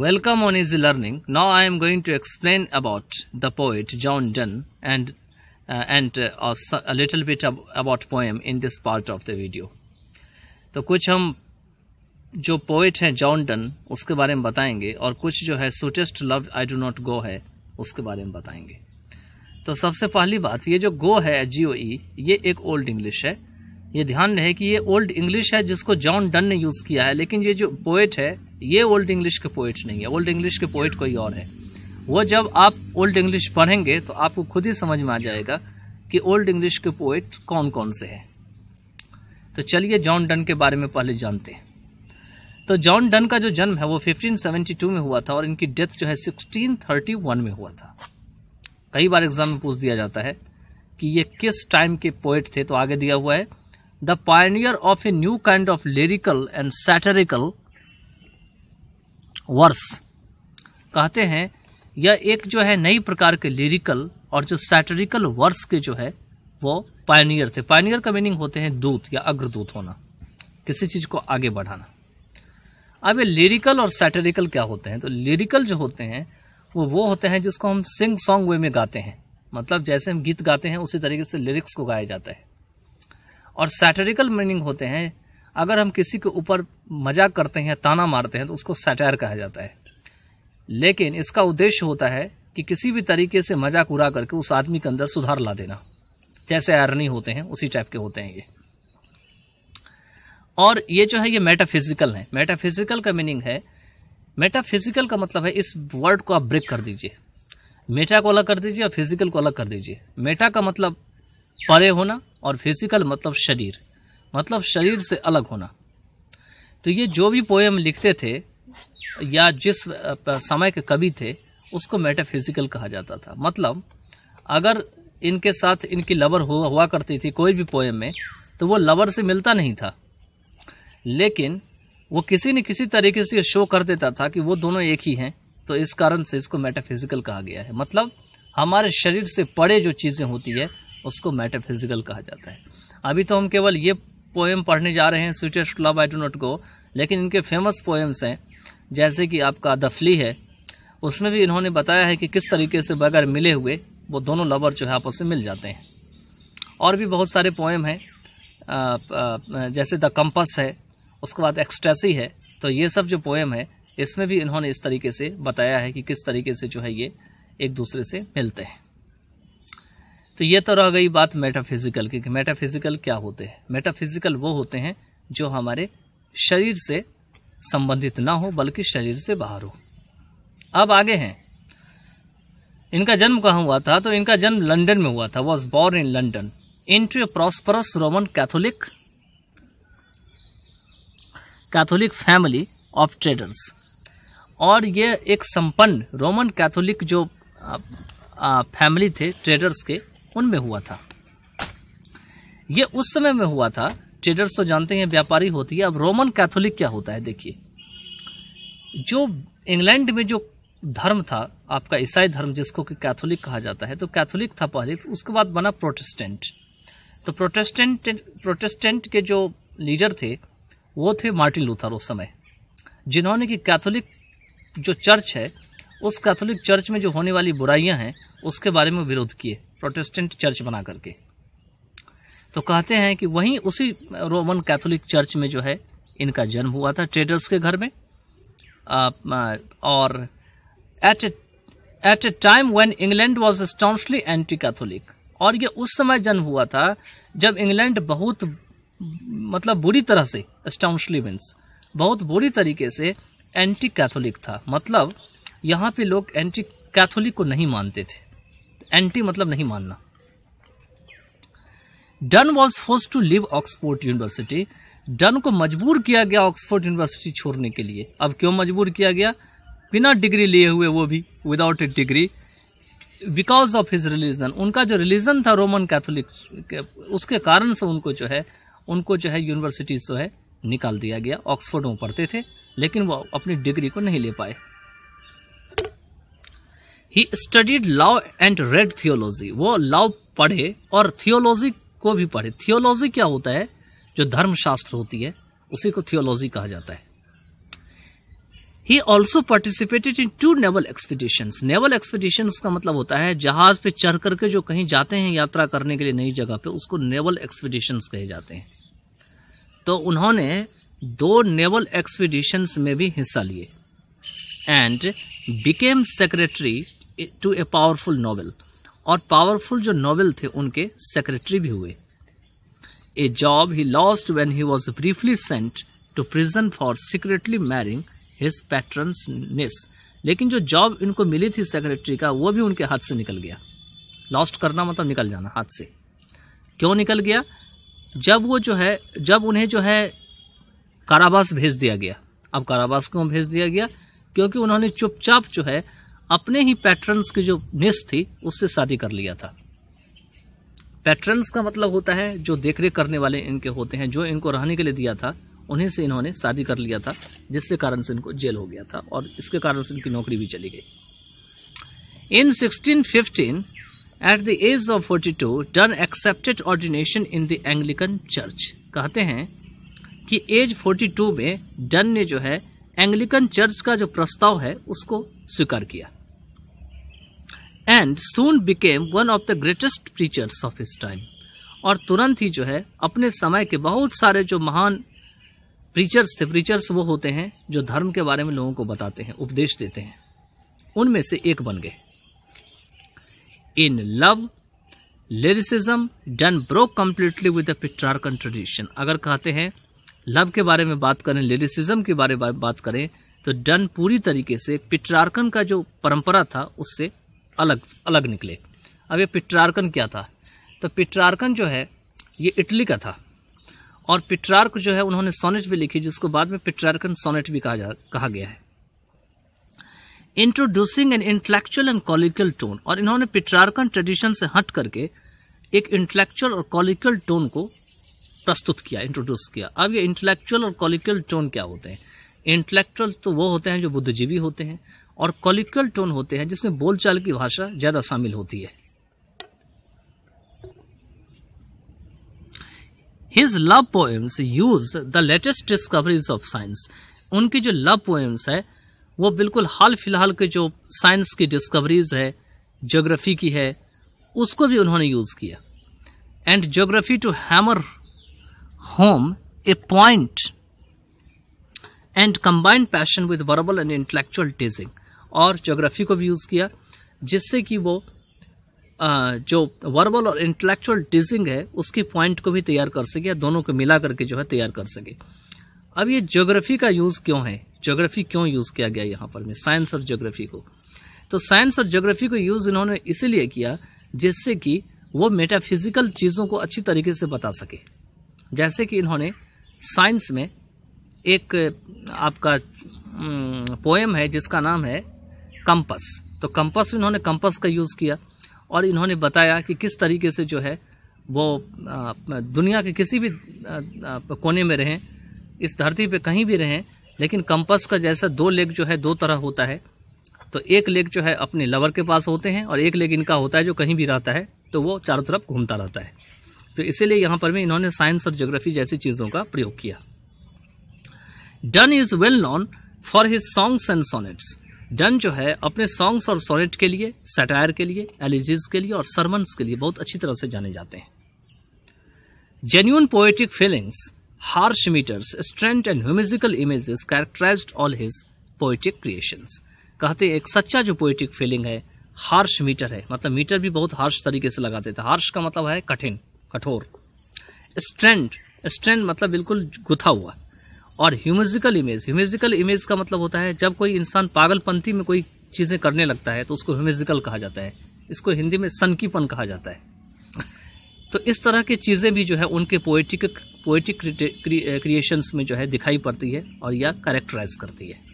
welcome on is learning now I am going to explain about the poet John Donne and uh, and uh, a little bit ab about poem in this तो कुछ हम जो poet हैं John Donne उसके बारे में बताएंगे और कुछ जो है sweetest love I do not go है उसके बारे में बताएंगे तो सबसे पहली बात ये जो गो है जी ओ ई ये एक ओल्ड इंग्लिश है ये ध्यान रहे कि ये ओल्ड इंग्लिश है जिसको जॉन डन ने यूज़ किया है लेकिन ये जो पोएट है ये ओल्ड इंग्लिश के पोइट नहीं है ओल्ड इंग्लिश के पोइट कोई और है वो जब आप ओल्ड इंग्लिश पढ़ेंगे तो आपको खुद ही समझ में आ जाएगा कि ओल्ड इंग्लिश के पोइट कौन कौन से हैं तो चलिए जॉन डन के बारे में पहले जानते हैं तो जॉन डन का जो जन्म है वो 1572 में हुआ था और इनकी डेथ जो है 1631 में हुआ था कई बार एग्जाम में पूछ दिया जाता है कि ये किस टाइम के पोइट थे तो आगे दिया हुआ है the pioneer of a new kind of lyrical and satirical verse कहते हैं यह एक जो है नई प्रकार के लिरिकल और जो सैटरिकल वर्स के जो है वो पायनियर थे पायनियर का मीनिंग होते हैं दूत या अग्रदूत होना किसी चीज़ को आगे बढ़ाना अब ये लिरिकल और सैटरिकल क्या होते हैं तो लिरिकल जो होते हैं वो वो होते हैं जिसको हम सिंग सॉन्ग वे में गाते हैं मतलब जैसे हम गीत गाते हैं उसी तरीके से लिरिक्स को गाया जाता है और सैटरिकल मीनिंग होते हैं अगर हम किसी के ऊपर मजाक करते हैं ताना मारते हैं तो उसको सैटायर कहा जाता है लेकिन इसका उद्देश्य होता है कि किसी भी तरीके से मजाक उड़ा करके उस आदमी के अंदर सुधार ला देना जैसे आयरनी होते हैं उसी टाइप के होते हैं ये और ये जो है ये मेटाफिजिकल है मेटाफिजिकल का मीनिंग है मेटाफिजिकल का मतलब है इस वर्ड को आप ब्रेक कर दीजिए मेटा को अलग कर दीजिए और फिजिकल को अलग कर दीजिए मेटा का मतलब परे होना और फिजिकल मतलब शरीर मतलब शरीर से अलग होना तो ये जो भी पोएम लिखते थे या जिस समय के कवि थे उसको मेटाफिजिकल कहा जाता था मतलब अगर इनके साथ इनकी लवर हुआ हुआ करती थी कोई भी पोएम में तो वो लवर से मिलता नहीं था लेकिन वो किसी न किसी तरीके से शो कर देता था कि वो दोनों एक ही हैं तो इस कारण से इसको मेटाफिजिकल कहा गया है मतलब हमारे शरीर से पड़े जो चीज़ें होती है उसको मेटाफिजिकल कहा जाता है अभी तो हम केवल ये पोएम पढ़ने जा रहे हैं sweetest love I do not go लेकिन इनके फेमस पोएम्स हैं जैसे कि आपका दफली है उसमें भी इन्होंने बताया है कि किस तरीके से बगैर मिले हुए वो दोनों लवर जो है आपस में मिल जाते हैं और भी बहुत सारे पोएम हैं जैसे द कंपस है उसके बाद एक्सटेसी है तो ये सब जो पोएम है इसमें भी इन्होंने इस तरीके से बताया है कि किस तरीके से जो है ये एक दूसरे से मिलते हैं तो ये तो रह गई बात मेटाफिजिकल की मेटाफिजिकल क्या होते हैं मेटाफिजिकल वो होते हैं जो हमारे शरीर से संबंधित ना हो बल्कि शरीर से बाहर हो अब आगे हैं इनका जन्म कहाँ हुआ था तो इनका जन्म लंदन में हुआ था was born in London into a prosperous Roman Catholic Catholic family of traders और ये एक संपन्न रोमन कैथोलिक जो आ, आ, फैमिली थे ट्रेडर्स के उनमें हुआ था ये उस समय में हुआ था ट्रेडर्स तो जानते हैं व्यापारी होती है अब रोमन कैथोलिक क्या होता है देखिए जो इंग्लैंड में जो धर्म था आपका ईसाई धर्म जिसको कि कैथोलिक कहा जाता है तो कैथोलिक था पहले उसके बाद बना प्रोटेस्टेंट तो प्रोटेस्टेंट प्रोटेस्टेंट के जो लीडर थे वो थे मार्टिन लूथर उस समय जिन्होंने कि कैथोलिक जो चर्च है उस कैथोलिक चर्च में जो होने वाली बुराइयां हैं उसके बारे में विरोध किए प्रोटेस्टेंट चर्च बना करके तो कहते हैं कि वहीं उसी रोमन कैथोलिक चर्च में जो है इनका जन्म हुआ था ट्रेडर्स के घर में आ, और at at a time when England was strongly anti Catholic और ये उस समय जन्म हुआ था जब इंग्लैंड बहुत मतलब बुरी तरह से स्टॉन्सली मीन्स बहुत बुरी तरीके से एंटी कैथोलिक था मतलब यहाँ पे लोग एंटी कैथोलिक को नहीं मानते थे एंटी मतलब नहीं मानना Donne was forced to leave Oxford University Donne को मजबूर किया गया ऑक्सफोर्ड यूनिवर्सिटी छोड़ने के लिए अब क्यों मजबूर किया गया बिना डिग्री लिए हुए वो भी without a degree because of his religion उनका जो रिलीजन था रोमन कैथोलिक उसके कारण से उनको जो है उनको जो है यूनिवर्सिटीज जो है निकाल दिया गया ऑक्सफोर्ड में पढ़ते थे लेकिन वो अपनी डिग्री को नहीं ले पाए he studied law and read theology वो लॉ पढ़े और थियोलॉजी को भी पढ़े थियोलॉजी क्या होता है जो धर्मशास्त्र होती है उसी को थियोलॉजी कहा जाता है he also participated in two naval expedition naval expedition का मतलब होता है जहाज पे चढ़ करके जो कहीं जाते हैं यात्रा करने के लिए नई जगह पे उसको नेवल एक्सपीडिशन कहे जाते हैं तो उन्होंने दो नेवल एक्सपीडिशन में भी हिस्सा लिए and became secretary to a powerful noble और पावरफुल जो नॉवल थे उनके सेक्रेटरी भी हुए a job he lost when he was briefly sent to prison for secretly marrying his patron's niece लेकिन जो जॉब इनको मिली थी सेक्रेटरी का वो भी उनके हाथ से निकल गया लॉस्ट करना मतलब निकल जाना हाथ से क्यों निकल गया जब वो जो है जब उन्हें जो है कारावास भेज दिया गया अब कारावास क्यों भेज दिया गया क्योंकि उन्होंने चुपचाप जो है अपने ही पैटर्न्स की जो मिस थी उससे शादी कर लिया था पैटर्न्स का मतलब होता है जो देख करने वाले इनके होते हैं जो इनको रहने के लिए दिया था उन्हीं से इन्होंने शादी कर लिया था जिसके कारण से इनको जेल हो गया था और इसके कारण से इनकी नौकरी भी चली गई in 1615 at the age of 42 Donne accepted ordination in the Anglican Church कहते हैं कि एज 42 में डन ने जो है एंग्लिकन चर्च का जो प्रस्ताव है उसको स्वीकार किया and soon became one of the greatest preachers of his time और तुरंत ही जो है अपने समय के बहुत सारे जो महान प्रीचर्स थे प्रीचर्स वो होते हैं जो धर्म के बारे में लोगों को बताते हैं उपदेश देते हैं उनमें से एक बन गए in love lyricism Donne broke completely with the Petrarchan tradition अगर कहते हैं लव के बारे में बात करें लिरिसिज्म के बारे में बात करें तो डन पूरी तरीके से पिट्रार्कन का जो परंपरा था उससे अलग अलग निकले अब ये पिट्रार्कन क्या था तो पिट्रार्कन जो है ये इटली का था और पिट्रार्क जो है उन्होंने सोनेट भी लिखी जिसको बाद में पिट्रार्कन सोनेट भी कहा जा कहा गया है introducing an intellectual and colloquial tone और इन्होंने पिट्रार्कन ट्रेडिशन से हट करके एक इंटेलेक्चुअल और कॉलिकल टोन को प्रस्तुत किया इंट्रोड्यूस किया अब ये इंटेलेक्चुअल और कॉलिकल टोन क्या होते हैं इंटलेक्चुअल तो वो होते हैं जो बुद्धिजीवी होते हैं और कॉलिकल टोन होते हैं जिसमें बोलचाल की भाषा ज़्यादा शामिल होती है his love poems use the latest discoveries of science उनकी जो लव पोएम्स है वो बिल्कुल हाल फिलहाल के जो साइंस की डिस्कवरीज है ज्योग्राफी की है उसको भी उन्होंने यूज़ किया and geography to hammer home a point and combined passion with verbal and intellectual teasing और जोग्राफी को भी यूज़ किया जिससे कि वो आ, जो वर्बल और इंटेलेक्चुअल डिजिंग है उसकी पॉइंट को भी तैयार कर सके या दोनों को मिला करके जो है तैयार कर सके अब ये ज्योग्राफी का यूज़ क्यों है ज्योग्राफी क्यों यूज़ किया गया यहाँ पर में साइंस और ज्योग्राफी को तो साइंस और ज्योग्राफी को यूज़ इन्होंने इसीलिए किया जिससे कि वो मेटाफिज़िकल चीज़ों को अच्छी तरीके से बता सके जैसे कि इन्होंने साइंस में एक आपका पोएम है जिसका नाम है कंपस तो कंपस इन्होंने कंपस का यूज़ किया और इन्होंने बताया कि किस तरीके से जो है वो दुनिया के किसी भी कोने में रहें इस धरती पे कहीं भी रहें लेकिन कंपस का जैसा दो लेग जो है दो तरह होता है तो एक लेग जो है अपने लवर के पास होते हैं और एक लेग इनका होता है जो कहीं भी रहता है तो वो चारों तरफ घूमता रहता है तो इसीलिए यहाँ पर भी इन्होंने साइंस और जोग्राफी जैसी चीज़ों का प्रयोग किया Donne is well known for his songs and sonnets Donne जो है अपने सॉन्ग्स और सोनेट के लिए सटायर के लिए एलिजीज के लिए और सरमन्स के लिए बहुत अच्छी तरह से जाने जाते हैं genuine poetic feelings harsh metres strength and whimsical images characterise all his poetic creations कहते एक सच्चा जो पोएटिक फीलिंग है हार्श मीटर है मतलब मीटर भी बहुत हार्श तरीके से लगाते थे हार्श का मतलब है कठिन कठोर स्ट्रेंड स्ट्रेंड मतलब बिल्कुल गुथा हुआ और ह्यूमेजिकल इमेज ह्यूमेजिकल इमेज का मतलब होता है जब कोई इंसान पागलपंथी में कोई चीज़ें करने लगता है तो उसको ह्यूमेजिकल कहा जाता है इसको हिंदी में सनकीपन कहा जाता है तो इस तरह की चीज़ें भी जो है उनके पोएटिक पोएटिक क्रिएशंस में जो है दिखाई पड़ती है और यह करेक्टराइज करती है